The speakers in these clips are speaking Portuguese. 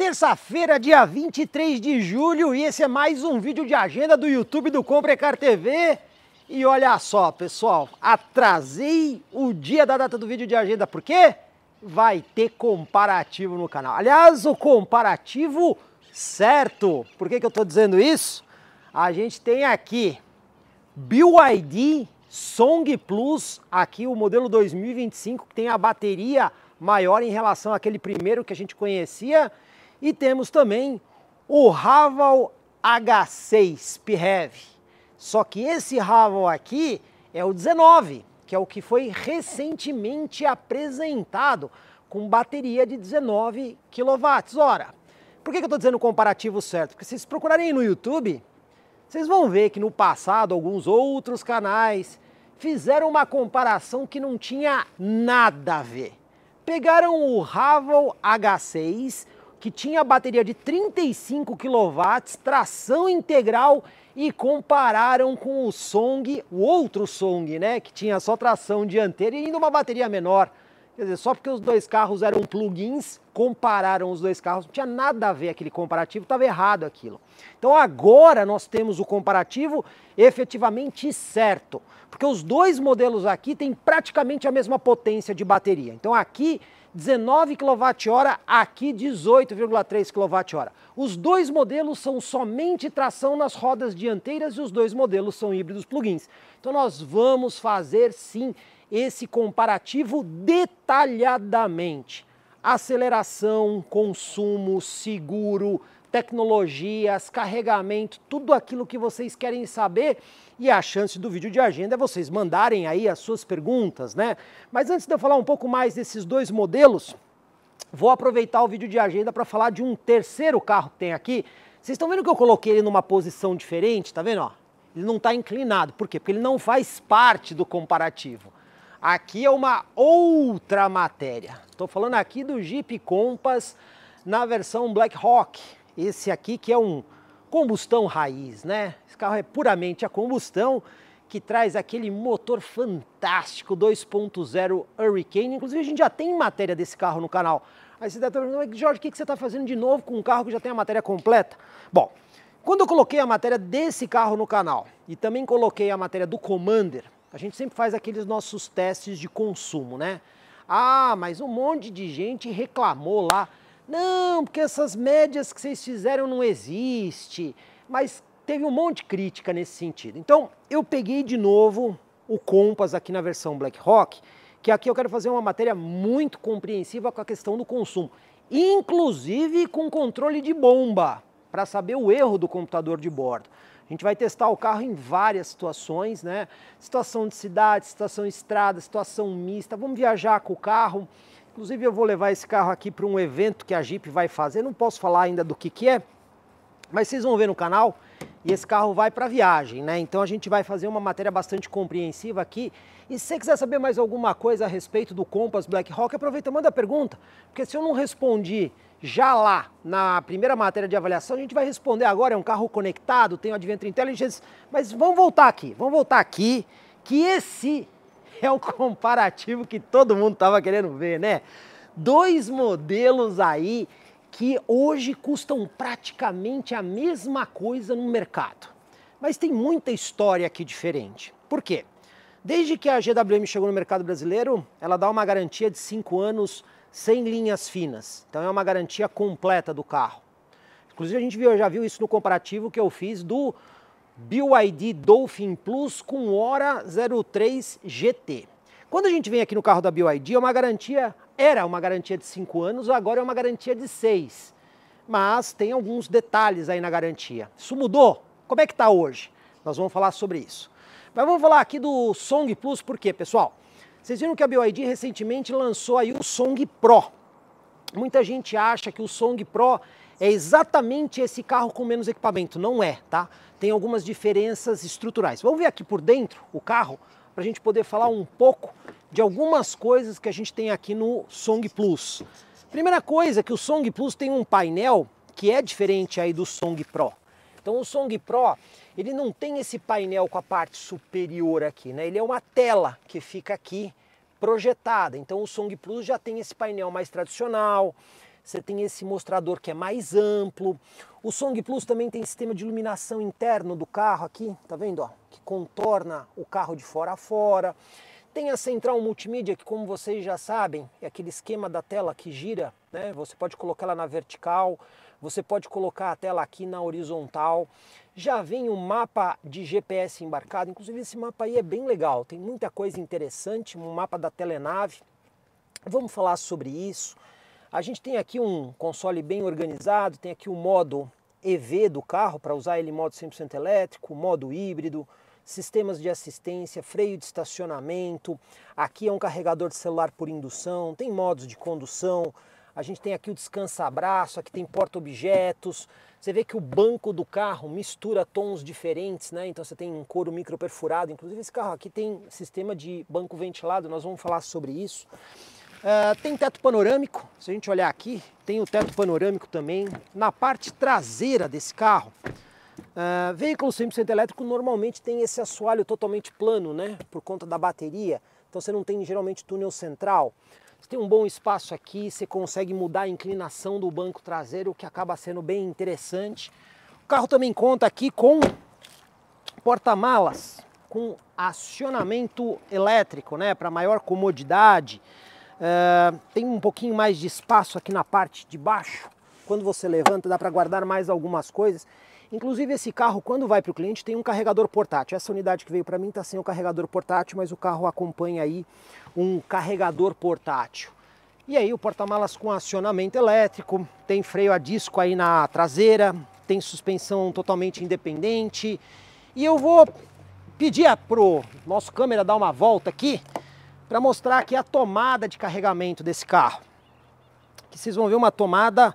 terça-feira, dia 23 de julho, e esse é mais um vídeo de agenda do YouTube do Car TV. E olha só, pessoal, atrasei o dia da data do vídeo de agenda, porque Vai ter comparativo no canal. Aliás, o comparativo certo. Por que, que eu estou dizendo isso? A gente tem aqui BYD Song Plus, aqui o modelo 2025, que tem a bateria maior em relação àquele primeiro que a gente conhecia. E temos também o Raval H6 PHEV. Só que esse Raval aqui é o 19, que é o que foi recentemente apresentado com bateria de 19 kWh. Por que, eu estou dizendo o comparativo certo? Porque se vocês procurarem no YouTube, vocês vão ver que no passado alguns outros canais fizeram uma comparação que não tinha nada a ver. Pegaram o Raval H6, que tinha bateria de 35 kW, tração integral e compararam com o Song, o outro Song, né, que tinha só tração dianteira e ainda uma bateria menor. Quer dizer, só porque os dois carros eram plugins, compararam os dois carros, não tinha nada a ver aquele comparativo, estava errado aquilo. Então agora nós temos o comparativo efetivamente certo, porque os dois modelos aqui têm praticamente a mesma potência de bateria. Então aqui 19 kWh, aqui 18,3 kWh. Os dois modelos são somente tração nas rodas dianteiras e os dois modelos são híbridos plugins. Então nós vamos fazer sim esse comparativo detalhadamente. Aceleração, consumo, seguro, tecnologias, carregamento, tudo aquilo que vocês querem saber. E a chance do vídeo de agenda é vocês mandarem aí as suas perguntas, né? Mas antes de eu falar um pouco mais desses dois modelos, vou aproveitar o vídeo de agenda para falar de um terceiro carro que tem aqui. Vocês estão vendo que eu coloquei ele numa posição diferente, tá vendo? Ó, ele não está inclinado. Por quê? Porque ele não faz parte do comparativo. Aqui é uma outra matéria. Estou falando aqui do Jeep Compass na versão Black Hawk, esse aqui que é um combustão raiz, né? Esse carro é puramente a combustão, que traz aquele motor fantástico 2.0 Hurricane. Inclusive a gente já tem matéria desse carro no canal. Aí você deve tá estar perguntando, Jorge, o que você está fazendo de novo com um carro que já tem a matéria completa? Bom, quando eu coloquei a matéria desse carro no canal e também coloquei a matéria do Commander, a gente sempre faz aqueles nossos testes de consumo, né? Ah, mas um monte de gente reclamou lá não, porque essas médias que vocês fizeram não existe. Mas teve um monte de crítica nesse sentido. Então, eu peguei de novo o Compass aqui na versão BlackRock, que aqui eu quero fazer uma matéria muito compreensiva com a questão do consumo, inclusive com controle de bomba, para saber o erro do computador de bordo. A gente vai testar o carro em várias situações, né? Situação de cidade, situação de estrada, situação mista. Vamos viajar com o carro Inclusive eu vou levar esse carro aqui para um evento que a Jeep vai fazer, não posso falar ainda do que que é, mas vocês vão ver no canal e esse carro vai para viagem, né? Então a gente vai fazer uma matéria bastante compreensiva aqui. E se você quiser saber mais alguma coisa a respeito do Compass Black Hawk, aproveita, manda pergunta, porque se eu não respondi já lá na primeira matéria de avaliação, a gente vai responder agora, é um carro conectado, tem o Adventure Intelligence, mas vamos voltar aqui, vamos voltar aqui, que esse é o comparativo que todo mundo estava querendo ver, né? Dois modelos aí que hoje custam praticamente a mesma coisa no mercado. Mas tem muita história aqui diferente. Por quê? Desde que a GWM chegou no mercado brasileiro, ela dá uma garantia de cinco anos sem linhas finas. Então é uma garantia completa do carro. Inclusive a gente viu, já viu isso no comparativo que eu fiz do BYD Dolphin Plus com Hora 03 GT. Quando a gente vem aqui no carro da BYD, é uma garantia, era uma garantia de 5 anos, agora é uma garantia de 6. Mas tem alguns detalhes aí na garantia. Isso mudou? Como é que está hoje? Nós vamos falar sobre isso. Mas vamos falar aqui do Song Plus, por quê, pessoal? Vocês viram que a BYD recentemente lançou aí o Song Pro. Muita gente acha que o Song Pro é exatamente esse carro com menos equipamento. Não é, tá? Tem algumas diferenças estruturais. Vamos ver aqui por dentro o carro para a gente poder falar um pouco de algumas coisas que a gente tem aqui no Song Plus. Primeira coisa é que o Song Plus tem um painel que é diferente aí do Song Pro. Então o Song Pro, ele não tem esse painel com a parte superior aqui, né? Ele é uma tela que fica aqui projetada. Então o Song Plus já tem esse painel mais tradicional, você tem esse mostrador que é mais amplo. O Song Plus também tem sistema de iluminação interno do carro aqui, tá vendo? Ó, que contorna o carro de fora a fora. Tem a central multimídia, que como vocês já sabem, é aquele esquema da tela que gira, né? Você pode colocar ela na vertical, você pode colocar a tela aqui na horizontal. Já vem o um mapa de GPS embarcado, inclusive esse mapa aí é bem legal, tem muita coisa interessante, um mapa da telenave. Vamos falar sobre isso. A gente tem aqui um console bem organizado, tem aqui o modo EV do carro, para usar ele em modo 100% elétrico, modo híbrido, sistemas de assistência, freio de estacionamento, aqui é um carregador de celular por indução, tem modos de condução, a gente tem aqui o descansa-braço, aqui tem porta-objetos, você vê que o banco do carro mistura tons diferentes, né? Então você tem um couro micro perfurado, inclusive esse carro aqui tem sistema de banco ventilado, nós vamos falar sobre isso. Uh, tem teto panorâmico, se a gente olhar aqui, tem o teto panorâmico também na parte traseira desse carro. Uh, veículo 100% elétrico normalmente tem esse assoalho totalmente plano, né? Por conta da bateria, então você não tem geralmente túnel central. Você tem um bom espaço aqui, você consegue mudar a inclinação do banco traseiro, o que acaba sendo bem interessante. O carro também conta aqui com porta-malas com acionamento elétrico, né? Para maior comodidade. É, tem um pouquinho mais de espaço aqui na parte de baixo. Quando você levanta, dá para guardar mais algumas coisas. Inclusive esse carro, quando vai para o cliente, tem um carregador portátil. Essa unidade que veio para mim está sem o carregador portátil, mas o carro acompanha aí um carregador portátil. E aí o porta-malas com acionamento elétrico, tem freio a disco aí na traseira, tem suspensão totalmente independente. E eu vou pedir pro nosso câmera dar uma volta aqui para mostrar aqui a tomada de carregamento desse carro. Aqui vocês vão ver uma tomada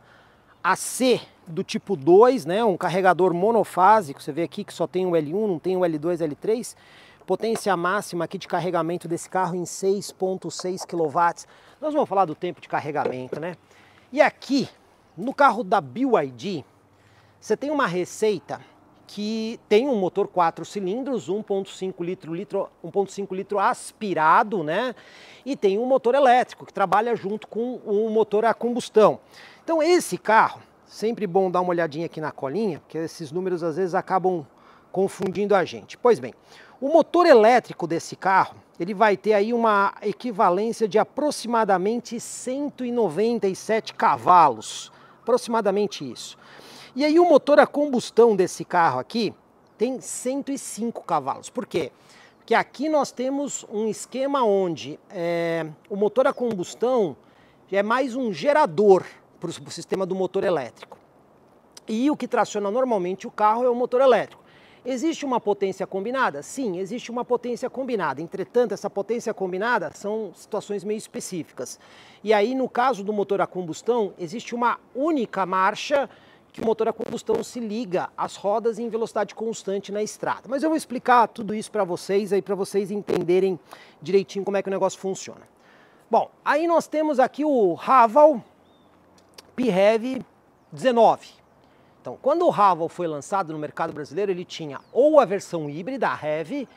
AC do tipo 2, né? um carregador monofásico, você vê aqui que só tem um L1, não tem um L2, L3. Potência máxima aqui de carregamento desse carro em 6.6 kW. Nós vamos falar do tempo de carregamento, né? E aqui, no carro da BYD, você tem uma receita que tem um motor quatro cilindros, 1.5 litro, litro 1.5 litro aspirado, né? E tem um motor elétrico que trabalha junto com o um motor a combustão. Então esse carro, sempre bom dar uma olhadinha aqui na colinha, porque esses números às vezes acabam confundindo a gente. Pois bem, o motor elétrico desse carro, ele vai ter aí uma equivalência de aproximadamente 197 cavalos, aproximadamente isso. E aí o motor a combustão desse carro aqui tem 105 cavalos. Por quê? Porque aqui nós temos um esquema onde é, o motor a combustão é mais um gerador para o sistema do motor elétrico. E o que traciona normalmente o carro é o motor elétrico. Existe uma potência combinada? Sim, existe uma potência combinada. Entretanto, essa potência combinada são situações meio específicas. E aí, no caso do motor a combustão, existe uma única marcha que o motor a combustão se liga às rodas em velocidade constante na estrada. Mas eu vou explicar tudo isso para vocês aí para vocês entenderem direitinho como é que o negócio funciona. Bom, aí nós temos aqui o Haval PHEV 19. Então, quando o Haval foi lançado no mercado brasileiro, ele tinha ou a versão híbrida, a HEV,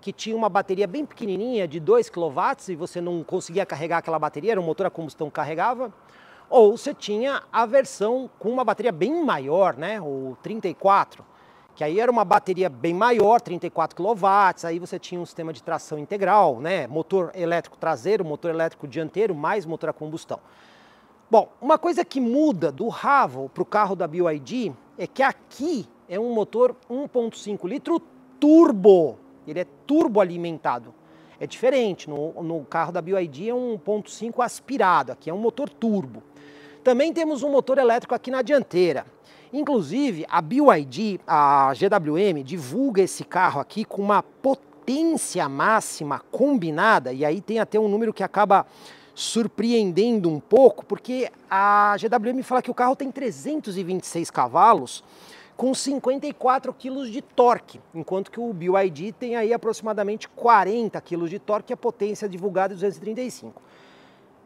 que tinha uma bateria bem pequenininha de 2 kW e você não conseguia carregar aquela bateria, era um motor a combustão que carregava, ou você tinha a versão com uma bateria bem maior, né, o 34, que aí era uma bateria bem maior, 34 kW, aí você tinha um sistema de tração integral, né, motor elétrico traseiro, motor elétrico dianteiro, mais motor a combustão. Bom, uma coisa que muda do Ravo para o carro da BYD é que aqui é um motor 1.5 litro turbo, ele é turbo alimentado é diferente. No, no carro da BYD é um 1.5 aspirado, aqui é um motor turbo. Também temos um motor elétrico aqui na dianteira. Inclusive, a BYD, a GWM, divulga esse carro aqui com uma potência máxima combinada, e aí tem até um número que acaba surpreendendo um pouco, porque a GWM fala que o carro tem 326 cavalos, com 54 kg de torque, enquanto que o BYD tem aí aproximadamente 40 kg de torque e a potência divulgada é 235.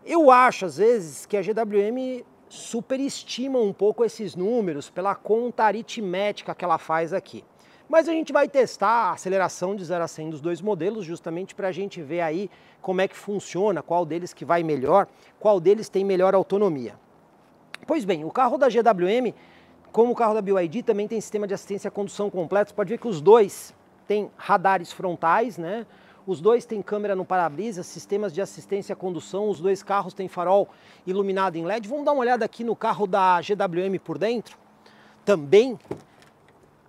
Eu acho, às vezes, que a GWM superestima um pouco esses números pela conta aritmética que ela faz aqui. Mas a gente vai testar a aceleração de 0 a 100 dos dois modelos, justamente para a gente ver aí como é que funciona, qual deles que vai melhor, qual deles tem melhor autonomia. Pois bem, o carro da GWM como o carro da BYD também tem sistema de assistência à condução completo, você pode ver que os dois têm radares frontais, né? Os dois têm câmera no para-brisa, sistemas de assistência à condução, os dois carros têm farol iluminado em LED. Vamos dar uma olhada aqui no carro da GWM por dentro, também.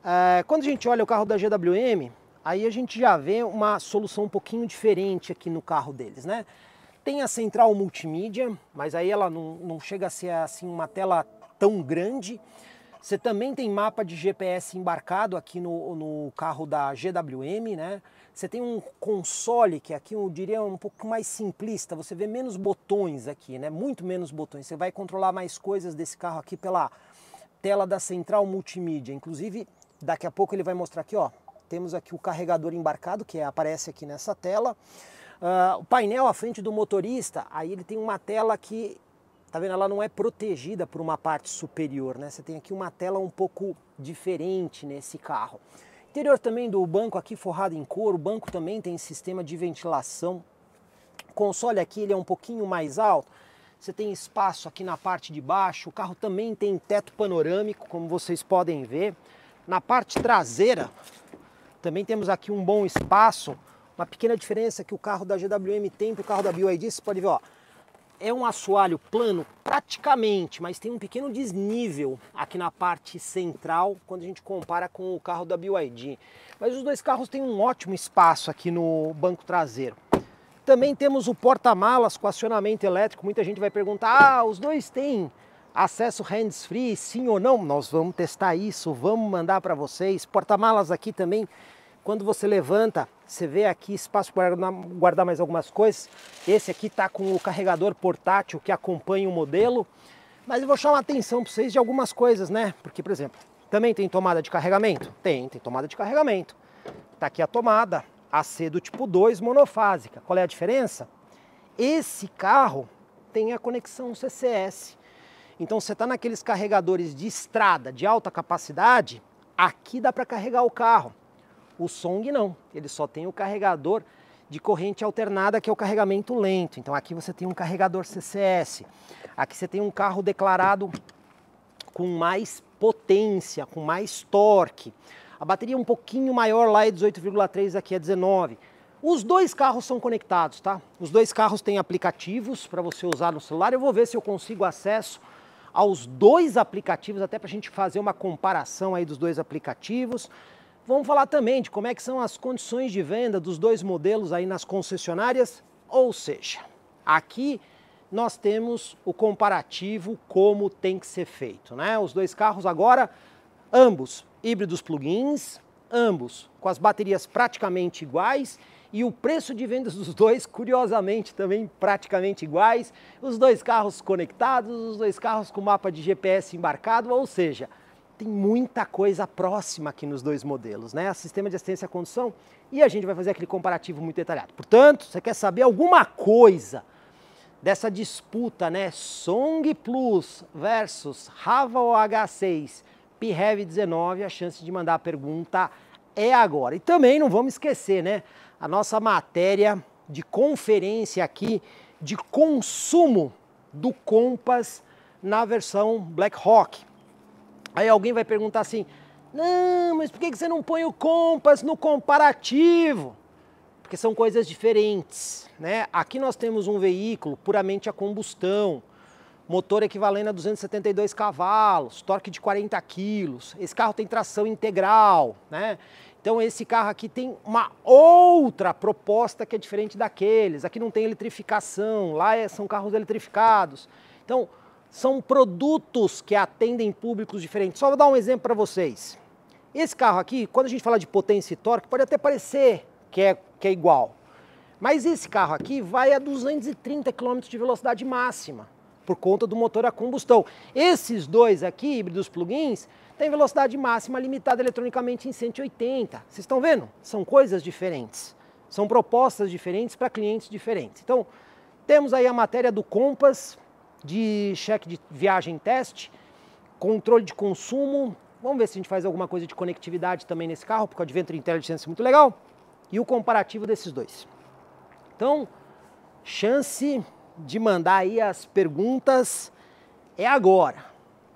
É, quando a gente olha o carro da GWM, aí a gente já vê uma solução um pouquinho diferente aqui no carro deles, né? Tem a central multimídia, mas aí ela não, não chega a ser assim uma tela tão grande. Você também tem mapa de GPS embarcado aqui no, no carro da GWM, né? Você tem um console que aqui eu diria um pouco mais simplista, você vê menos botões aqui, né? Muito menos botões. Você vai controlar mais coisas desse carro aqui pela tela da central multimídia. Inclusive, daqui a pouco ele vai mostrar aqui, ó. Temos aqui o carregador embarcado, que é, aparece aqui nessa tela. Uh, o painel à frente do motorista, aí ele tem uma tela que Tá vendo? Ela não é protegida por uma parte superior, né? Você tem aqui uma tela um pouco diferente nesse carro. Interior também do banco aqui forrado em couro, o banco também tem sistema de ventilação. O console aqui ele é um pouquinho mais alto, você tem espaço aqui na parte de baixo, o carro também tem teto panorâmico, como vocês podem ver. Na parte traseira também temos aqui um bom espaço, uma pequena diferença que o carro da GWM tem para o carro da BYD, você pode ver, ó, é um assoalho plano praticamente, mas tem um pequeno desnível aqui na parte central quando a gente compara com o carro da BYD. Mas os dois carros têm um ótimo espaço aqui no banco traseiro. Também temos o porta-malas com acionamento elétrico. Muita gente vai perguntar: "Ah, os dois têm acesso hands-free, sim ou não?" Nós vamos testar isso, vamos mandar para vocês. Porta-malas aqui também, quando você levanta, você vê aqui espaço para guardar mais algumas coisas. Esse aqui está com o carregador portátil que acompanha o modelo. Mas eu vou chamar a atenção para vocês de algumas coisas, né? Porque, por exemplo, também tem tomada de carregamento? Tem, tem tomada de carregamento. Está aqui a tomada AC do tipo 2 monofásica. Qual é a diferença? Esse carro tem a conexão CCS. Então você está naqueles carregadores de estrada de alta capacidade, aqui dá para carregar o carro. O Song não, ele só tem o carregador de corrente alternada, que é o carregamento lento. Então aqui você tem um carregador CCS, aqui você tem um carro declarado com mais potência, com mais torque. A bateria é um pouquinho maior lá é 18,3, aqui é 19. Os dois carros são conectados, tá? Os dois carros têm aplicativos para você usar no celular. Eu vou ver se eu consigo acesso aos dois aplicativos, até para a gente fazer uma comparação aí dos dois aplicativos. Vamos falar também de como é que são as condições de venda dos dois modelos aí nas concessionárias, ou seja, aqui nós temos o comparativo como tem que ser feito, né? Os dois carros agora, ambos híbridos plug-ins, ambos com as baterias praticamente iguais e o preço de vendas dos dois, curiosamente, também praticamente iguais. Os dois carros conectados, os dois carros com mapa de GPS embarcado, ou seja, tem muita coisa próxima aqui nos dois modelos, né? Sistema de assistência à condução e a gente vai fazer aquele comparativo muito detalhado. Portanto, você quer saber alguma coisa dessa disputa, né? Song Plus versus Haval H6, PHEV 19, a chance de mandar a pergunta é agora. E também não vamos esquecer, né? A nossa matéria de conferência aqui de consumo do Compass na versão Black Hawk. Aí alguém vai perguntar assim: não, mas por que você não põe o Compass no comparativo? Porque são coisas diferentes. Né? Aqui nós temos um veículo puramente a combustão, motor equivalente a 272 cavalos, torque de 40 quilos. Esse carro tem tração integral. Né? Então esse carro aqui tem uma outra proposta que é diferente daqueles. Aqui não tem eletrificação, lá é, são carros eletrificados. Então são produtos que atendem públicos diferentes. Só vou dar um exemplo para vocês. Esse carro aqui, quando a gente fala de potência e torque, pode até parecer que é, que é igual. Mas esse carro aqui vai a 230 km de velocidade máxima, por conta do motor a combustão. Esses dois aqui, híbridos plugins, têm velocidade máxima limitada eletronicamente em 180. Vocês estão vendo? São coisas diferentes. São propostas diferentes para clientes diferentes. Então, temos aí a matéria do Compass, de cheque de viagem teste, controle de consumo. Vamos ver se a gente faz alguma coisa de conectividade também nesse carro, porque o Adventure Intelligence é muito legal. E o comparativo desses dois. Então, chance de mandar aí as perguntas é agora,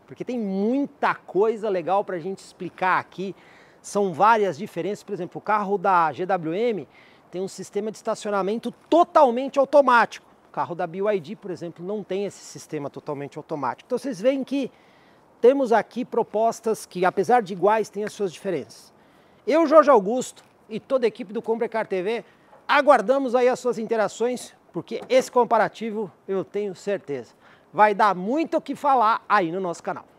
porque tem muita coisa legal para a gente explicar aqui. São várias diferenças, por exemplo, o carro da GWM tem um sistema de estacionamento totalmente automático carro da BYD, por exemplo, não tem esse sistema totalmente automático. Então vocês veem que temos aqui propostas que, apesar de iguais, têm as suas diferenças. Eu, Jorge Augusto e toda a equipe do Comprecar TV aguardamos aí as suas interações, porque esse comparativo eu tenho certeza vai dar muito o que falar aí no nosso canal.